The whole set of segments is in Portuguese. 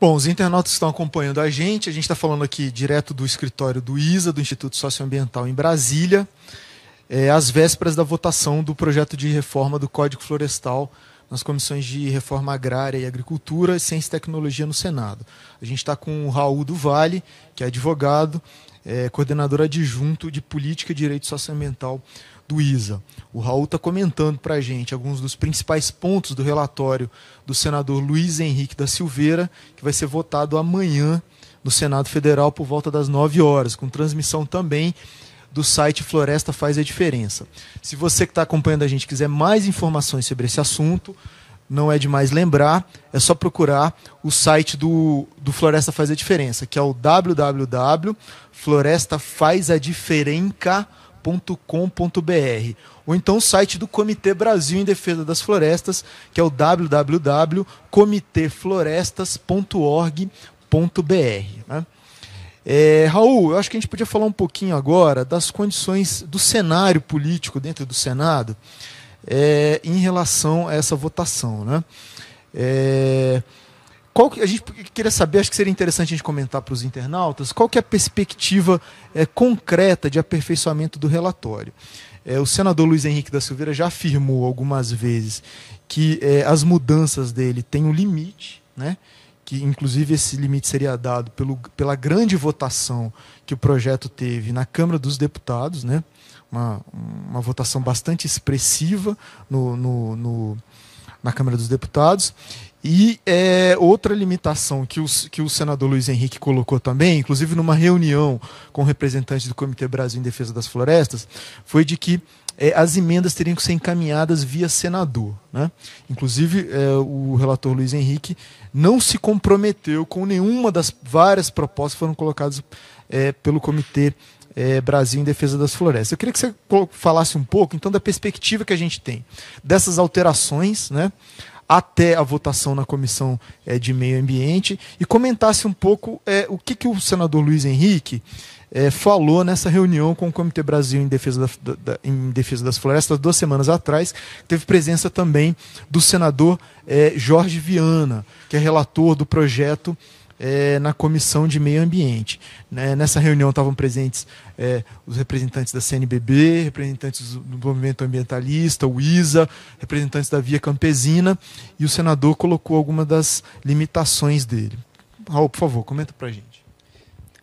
Bom, os internautas estão acompanhando a gente, a gente está falando aqui direto do escritório do ISA, do Instituto Socioambiental em Brasília, é, às vésperas da votação do projeto de reforma do Código Florestal nas comissões de Reforma Agrária e Agricultura e Ciência e Tecnologia no Senado. A gente está com o Raul do Vale, que é advogado, é, coordenador adjunto de Política e Direito Socioambiental do ISA. O Raul está comentando para a gente alguns dos principais pontos do relatório do senador Luiz Henrique da Silveira, que vai ser votado amanhã no Senado Federal por volta das 9 horas, com transmissão também do site Floresta Faz a Diferença. Se você que está acompanhando a gente quiser mais informações sobre esse assunto, não é demais lembrar, é só procurar o site do, do Floresta Faz a Diferença, que é o www.florestafazadiferenca.com ou então o site do Comitê Brasil em Defesa das Florestas, que é o www.comiteflorestas.org.br. Né? É, Raul, eu acho que a gente podia falar um pouquinho agora das condições do cenário político dentro do Senado é, em relação a essa votação. Né? É, qual que, a gente queria saber, acho que seria interessante a gente comentar para os internautas, qual que é a perspectiva é, concreta de aperfeiçoamento do relatório. É, o senador Luiz Henrique da Silveira já afirmou algumas vezes que é, as mudanças dele têm um limite, né? que inclusive esse limite seria dado pelo, pela grande votação que o projeto teve na Câmara dos Deputados, né? uma, uma votação bastante expressiva no, no, no na Câmara dos Deputados e é, outra limitação que, os, que o senador Luiz Henrique colocou também, inclusive numa reunião com representantes do Comitê Brasil em Defesa das Florestas, foi de que é, as emendas teriam que ser encaminhadas via senador. Né? Inclusive, é, o relator Luiz Henrique não se comprometeu com nenhuma das várias propostas que foram colocadas é, pelo Comitê é, Brasil em Defesa das Florestas. Eu queria que você falasse um pouco, então, da perspectiva que a gente tem dessas alterações, né? até a votação na comissão é, de meio ambiente e comentasse um pouco é, o que, que o senador Luiz Henrique é, falou nessa reunião com o Comitê Brasil em defesa, da, da, em defesa das Florestas, duas semanas atrás. Teve presença também do senador Jorge Viana, que é relator do projeto é, na Comissão de Meio Ambiente. Né? Nessa reunião estavam presentes é, os representantes da CNBB, representantes do movimento ambientalista, o ISA, representantes da Via Campesina, e o senador colocou algumas das limitações dele. Raul, por favor, comenta para a gente.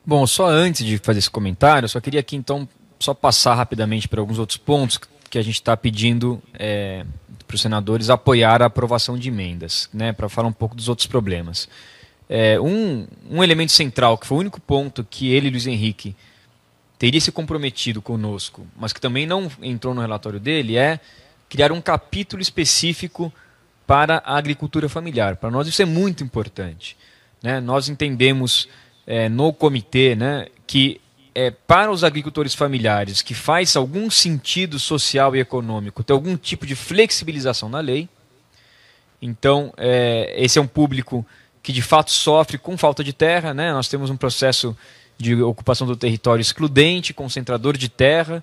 Bom, só antes de fazer esse comentário, só queria aqui então só passar rapidamente para alguns outros pontos que a gente está pedindo é, para os senadores apoiar a aprovação de emendas, né, para falar um pouco dos outros problemas. É, um, um elemento central, que foi o único ponto que ele, Luiz Henrique, teria se comprometido conosco, mas que também não entrou no relatório dele, é criar um capítulo específico para a agricultura familiar. Para nós isso é muito importante. Né? Nós entendemos é, no comitê né, que é, para os agricultores familiares que faz algum sentido social e econômico ter algum tipo de flexibilização na lei. Então, é, esse é um público que de fato sofre com falta de terra. Né? Nós temos um processo de ocupação do território excludente, concentrador de terra.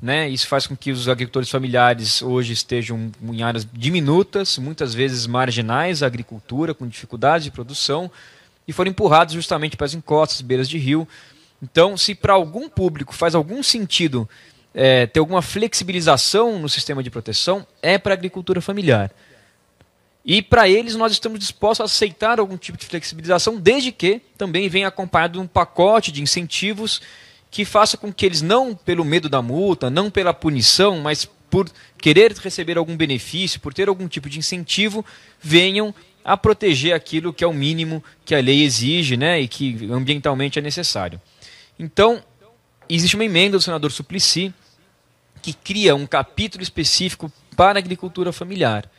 Né? Isso faz com que os agricultores familiares hoje estejam em áreas diminutas, muitas vezes marginais à agricultura, com dificuldades de produção, e foram empurrados justamente para as encostas, beiras de rio. Então, se para algum público faz algum sentido é, ter alguma flexibilização no sistema de proteção, é para a agricultura familiar. E para eles nós estamos dispostos a aceitar algum tipo de flexibilização, desde que também venha acompanhado de um pacote de incentivos que faça com que eles, não pelo medo da multa, não pela punição, mas por querer receber algum benefício, por ter algum tipo de incentivo, venham a proteger aquilo que é o mínimo que a lei exige né, e que ambientalmente é necessário. Então, existe uma emenda do senador Suplicy que cria um capítulo específico para a agricultura familiar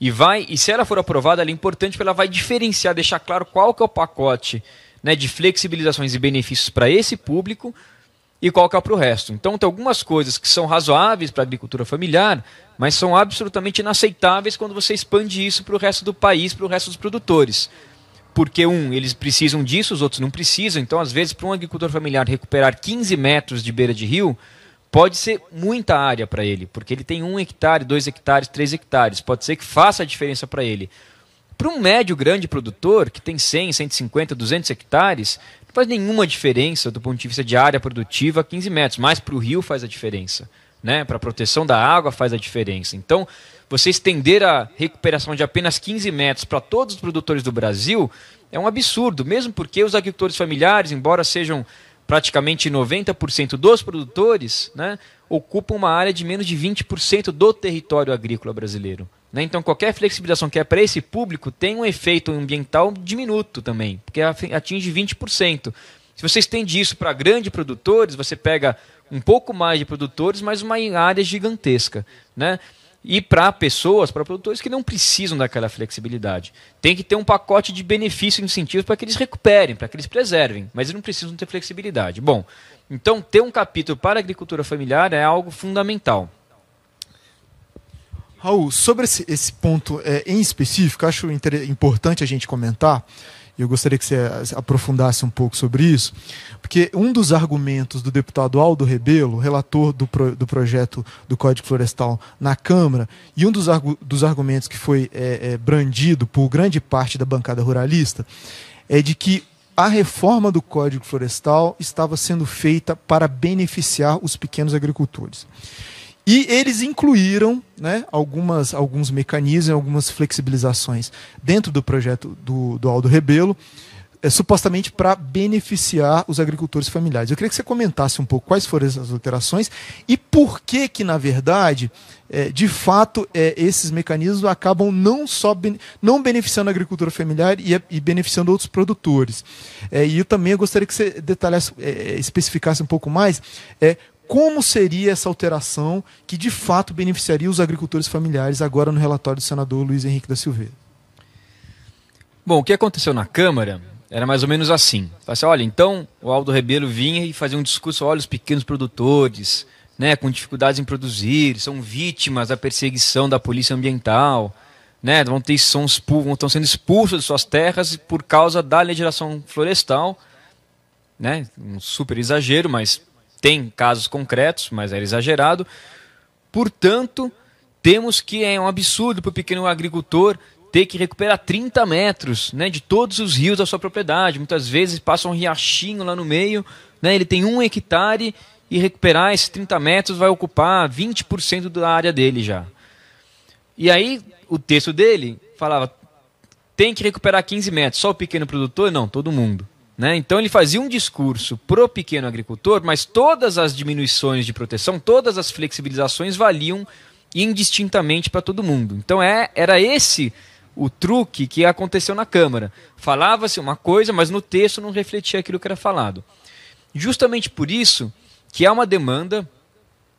e vai, e se ela for aprovada, ela é importante porque ela vai diferenciar, deixar claro qual que é o pacote né, de flexibilizações e benefícios para esse público e qual que é para o resto. Então tem algumas coisas que são razoáveis para a agricultura familiar, mas são absolutamente inaceitáveis quando você expande isso para o resto do país, para o resto dos produtores. Porque um, eles precisam disso, os outros não precisam. Então, às vezes, para um agricultor familiar recuperar 15 metros de beira de rio, pode ser muita área para ele, porque ele tem um hectare, dois hectares, três hectares. Pode ser que faça a diferença para ele. Para um médio grande produtor, que tem 100, 150, 200 hectares, não faz nenhuma diferença do ponto de vista de área produtiva 15 metros, mas para o rio faz a diferença. Né? Para a proteção da água faz a diferença. Então, você estender a recuperação de apenas 15 metros para todos os produtores do Brasil é um absurdo, mesmo porque os agricultores familiares, embora sejam praticamente 90% dos produtores né, ocupam uma área de menos de 20% do território agrícola brasileiro. Né? Então, qualquer flexibilização que é para esse público tem um efeito ambiental diminuto também, porque atinge 20%. Se você estende isso para grandes produtores, você pega um pouco mais de produtores, mas uma área gigantesca. Né? e para pessoas, para produtores que não precisam daquela flexibilidade. Tem que ter um pacote de benefícios e incentivos para que eles recuperem, para que eles preservem, mas eles não precisam ter flexibilidade. Bom, então ter um capítulo para a agricultura familiar é algo fundamental. Raul, sobre esse, esse ponto é, em específico, acho importante a gente comentar e eu gostaria que você eh, aprofundasse um pouco sobre isso, porque um dos argumentos do deputado Aldo Rebelo, relator do, pro, do projeto do Código Florestal na Câmara, e um dos, argu, dos argumentos que foi é, é, brandido por grande parte da bancada ruralista, é de que a reforma do Código Florestal estava sendo feita para beneficiar os pequenos agricultores. E eles incluíram né, algumas, alguns mecanismos, algumas flexibilizações dentro do projeto do, do Aldo Rebelo, é, supostamente para beneficiar os agricultores familiares. Eu queria que você comentasse um pouco quais foram essas alterações e por que que, na verdade, é, de fato, é, esses mecanismos acabam não só ben, não beneficiando a agricultura familiar e, e beneficiando outros produtores. É, e eu também gostaria que você detalhasse, é, é, especificasse um pouco mais é, como seria essa alteração que de fato beneficiaria os agricultores familiares agora no relatório do senador Luiz Henrique da Silveira? Bom, o que aconteceu na Câmara era mais ou menos assim. assim olha, então o Aldo Rebelo vinha e fazia um discurso, olha, os pequenos produtores, né, com dificuldades em produzir, são vítimas da perseguição da polícia ambiental, né, vão ter, sons expulsos, estão sendo expulsos de suas terras por causa da legislação florestal, né, um super exagero, mas tem casos concretos, mas era exagerado. Portanto, temos que é um absurdo para o pequeno agricultor ter que recuperar 30 metros né, de todos os rios da sua propriedade. Muitas vezes passa um riachinho lá no meio, né, ele tem um hectare e recuperar esses 30 metros vai ocupar 20% da área dele já. E aí o texto dele falava: tem que recuperar 15 metros, só o pequeno produtor? Não, todo mundo. Né? Então ele fazia um discurso pro pequeno agricultor, mas todas as diminuições de proteção, todas as flexibilizações valiam indistintamente para todo mundo. Então é, era esse o truque que aconteceu na Câmara. Falava-se uma coisa, mas no texto não refletia aquilo que era falado. Justamente por isso que há uma demanda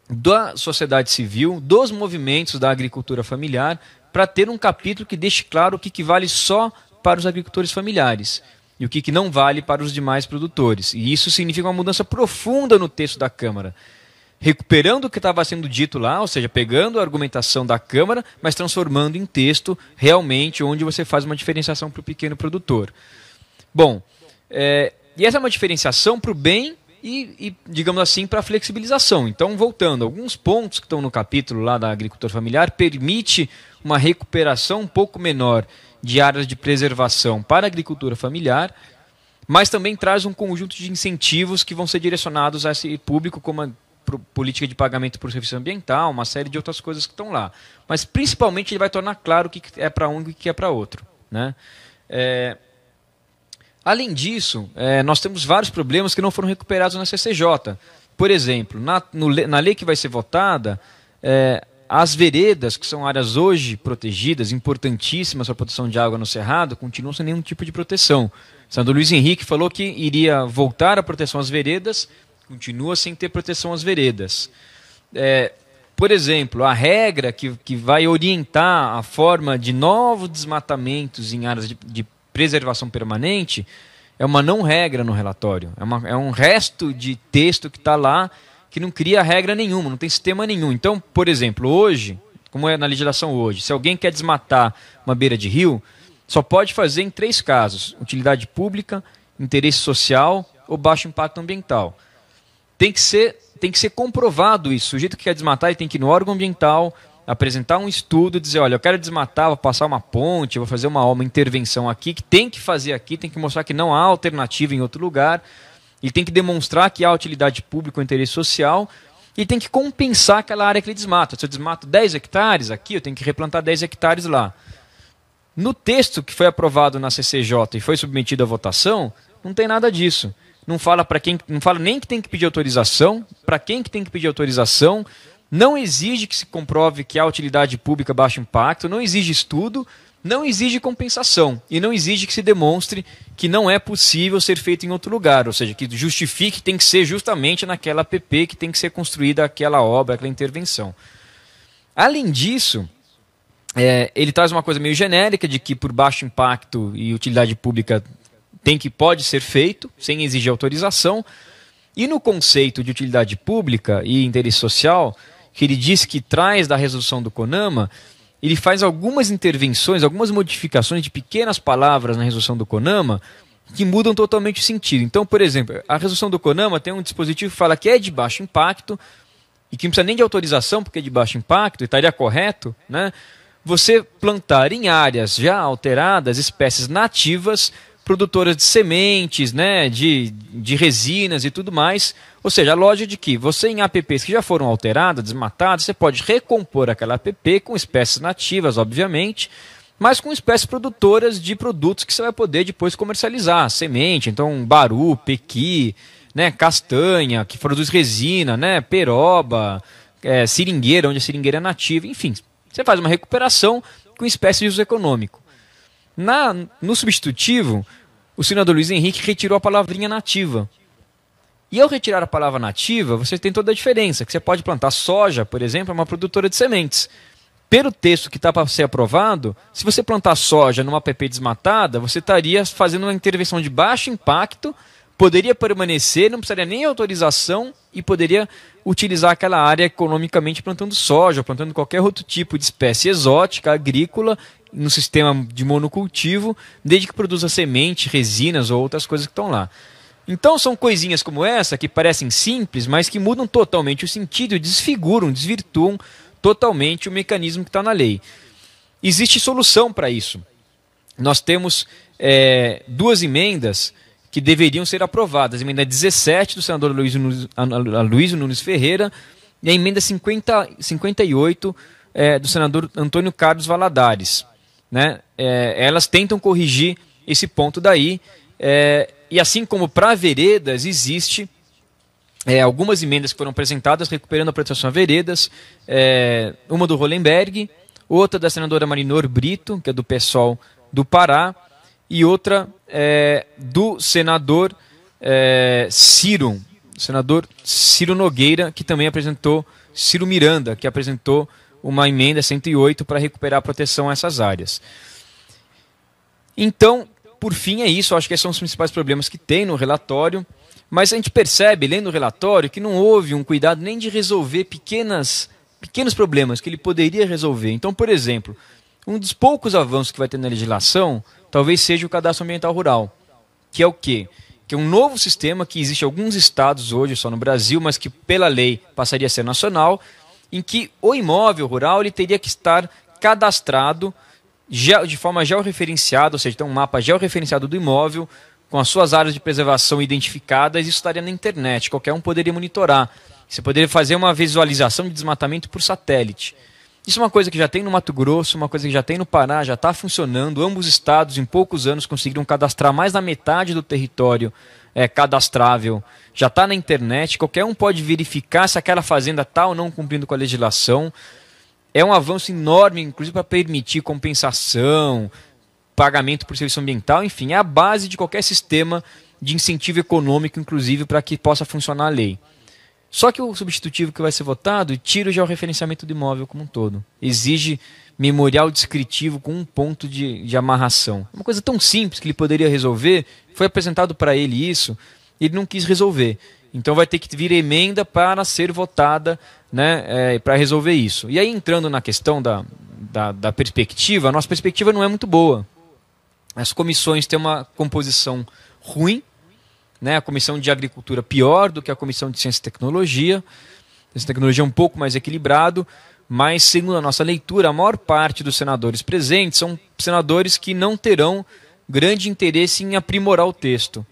da sociedade civil, dos movimentos da agricultura familiar, para ter um capítulo que deixe claro o que, que vale só para os agricultores familiares e o que, que não vale para os demais produtores. E isso significa uma mudança profunda no texto da Câmara. Recuperando o que estava sendo dito lá, ou seja, pegando a argumentação da Câmara, mas transformando em texto realmente onde você faz uma diferenciação para o pequeno produtor. Bom, é, e essa é uma diferenciação para o bem e, e, digamos assim, para a flexibilização. Então, voltando, alguns pontos que estão no capítulo lá da agricultor familiar permite uma recuperação um pouco menor de áreas de preservação para a agricultura familiar, mas também traz um conjunto de incentivos que vão ser direcionados a esse público, como a política de pagamento por serviço ambiental, uma série de outras coisas que estão lá. Mas, principalmente, ele vai tornar claro o que é para um e o que é para outro. Né? É... Além disso, é, nós temos vários problemas que não foram recuperados na CCJ. Por exemplo, na, no, na lei que vai ser votada, é, as veredas, que são áreas hoje protegidas, importantíssimas para a produção de água no Cerrado, continuam sem nenhum tipo de proteção. Sandro Luiz Henrique falou que iria voltar a proteção às veredas, continua sem ter proteção às veredas. É, por exemplo, a regra que, que vai orientar a forma de novos desmatamentos em áreas de, de preservação permanente é uma não regra no relatório. É, uma, é um resto de texto que está lá que não cria regra nenhuma, não tem sistema nenhum. Então, por exemplo, hoje, como é na legislação hoje, se alguém quer desmatar uma beira de rio, só pode fazer em três casos: utilidade pública, interesse social ou baixo impacto ambiental. Tem que ser, tem que ser comprovado isso. O sujeito que quer desmatar ele tem que ir no órgão ambiental, apresentar um estudo, dizer, olha, eu quero desmatar, vou passar uma ponte, vou fazer uma, uma intervenção aqui, que tem que fazer aqui, tem que mostrar que não há alternativa em outro lugar. Ele tem que demonstrar que há utilidade pública, ou interesse social, e tem que compensar aquela área que ele desmata. Se eu desmato 10 hectares aqui, eu tenho que replantar 10 hectares lá. No texto que foi aprovado na CCJ e foi submetido à votação, não tem nada disso. Não fala para quem, não fala nem que tem que pedir autorização, para quem que tem que pedir autorização, não exige que se comprove que há utilidade pública baixo impacto, não exige estudo, não exige compensação e não exige que se demonstre que não é possível ser feito em outro lugar, ou seja, que justifique que tem que ser justamente naquela app que tem que ser construída aquela obra, aquela intervenção. Além disso, é, ele traz uma coisa meio genérica de que por baixo impacto e utilidade pública tem que pode ser feito sem exigir autorização. E no conceito de utilidade pública e interesse social, que ele diz que traz da resolução do CONAMA, ele faz algumas intervenções, algumas modificações de pequenas palavras na resolução do Konama que mudam totalmente o sentido. Então, por exemplo, a resolução do Konama tem um dispositivo que fala que é de baixo impacto e que não precisa nem de autorização porque é de baixo impacto e estaria correto, né? Você plantar em áreas já alteradas espécies nativas produtoras de sementes, né, de, de resinas e tudo mais. Ou seja, a loja de que você em apps que já foram alteradas, desmatadas, você pode recompor aquela app com espécies nativas, obviamente, mas com espécies produtoras de produtos que você vai poder depois comercializar, semente, então baru, pequi, né, castanha, que produz resina, né, peroba, é, seringueira, onde a seringueira é nativa, enfim. Você faz uma recuperação com espécies de uso econômico. Na, no substitutivo, o senador Luiz Henrique retirou a palavrinha nativa. E ao retirar a palavra nativa, você tem toda a diferença, que você pode plantar soja, por exemplo, é uma produtora de sementes. Pelo texto que está para ser aprovado, se você plantar soja numa PP desmatada, você estaria fazendo uma intervenção de baixo impacto, poderia permanecer, não precisaria nem autorização e poderia utilizar aquela área economicamente plantando soja, plantando qualquer outro tipo de espécie exótica, agrícola, no sistema de monocultivo, desde que produza semente, resinas ou outras coisas que estão lá. Então são coisinhas como essa que parecem simples, mas que mudam totalmente o sentido, desfiguram, desvirtuam totalmente o mecanismo que está na lei. Existe solução para isso. Nós temos é, duas emendas que deveriam ser aprovadas. A emenda 17 do senador Luiz Nunes Ferreira e a emenda 50, 58 é, do senador Antônio Carlos Valadares né? É, elas tentam corrigir esse ponto daí. É, e assim como para veredas existe é, algumas emendas que foram apresentadas recuperando a proteção a veredas, é, uma do Rolenberg, outra da senadora Marinor Brito, que é do PSOL do Pará, e outra é, do senador é, Ciro, senador Ciro Nogueira, que também apresentou, Ciro Miranda, que apresentou uma emenda 108 para recuperar a proteção a essas áreas. Então, por fim, é isso. acho que esses são os principais problemas que tem no relatório. Mas a gente percebe, lendo o relatório, que não houve um cuidado nem de resolver pequenas, pequenos problemas que ele poderia resolver. Então, por exemplo, um dos poucos avanços que vai ter na legislação talvez seja o cadastro ambiental rural, que é o quê? Que é um novo sistema que existe em alguns estados hoje, só no Brasil, mas que pela lei passaria a ser nacional, em que o imóvel rural ele teria que estar cadastrado de forma georreferenciada, ou seja, ter então um mapa georreferenciado do imóvel, com as suas áreas de preservação identificadas, isso estaria na internet, qualquer um poderia monitorar. Você poderia fazer uma visualização de desmatamento por satélite. Isso é uma coisa que já tem no Mato Grosso, uma coisa que já tem no Pará, já está funcionando. Ambos estados, em poucos anos, conseguiram cadastrar mais da metade do território é, cadastrável, já está na internet, qualquer um pode verificar se aquela fazenda está ou não cumprindo com a legislação. É um avanço enorme, inclusive para permitir compensação, pagamento por serviço ambiental, enfim, é a base de qualquer sistema de incentivo econômico, inclusive, para que possa funcionar a lei. Só que o substitutivo que vai ser votado tira já o referenciamento do imóvel como um todo. Exige memorial descritivo com um ponto de, de amarração. Uma coisa tão simples que ele poderia resolver, foi apresentado para ele isso, ele não quis resolver. Então vai ter que vir emenda para ser votada né, é, para resolver isso. E aí, entrando na questão da, da, da perspectiva, a nossa perspectiva não é muito boa. As comissões têm uma composição ruim, né? A comissão de agricultura pior do que a comissão de ciência e tecnologia. Ciência e tecnologia é um pouco mais equilibrado, mas segundo a nossa leitura, a maior parte dos senadores presentes são senadores que não terão grande interesse em aprimorar o texto.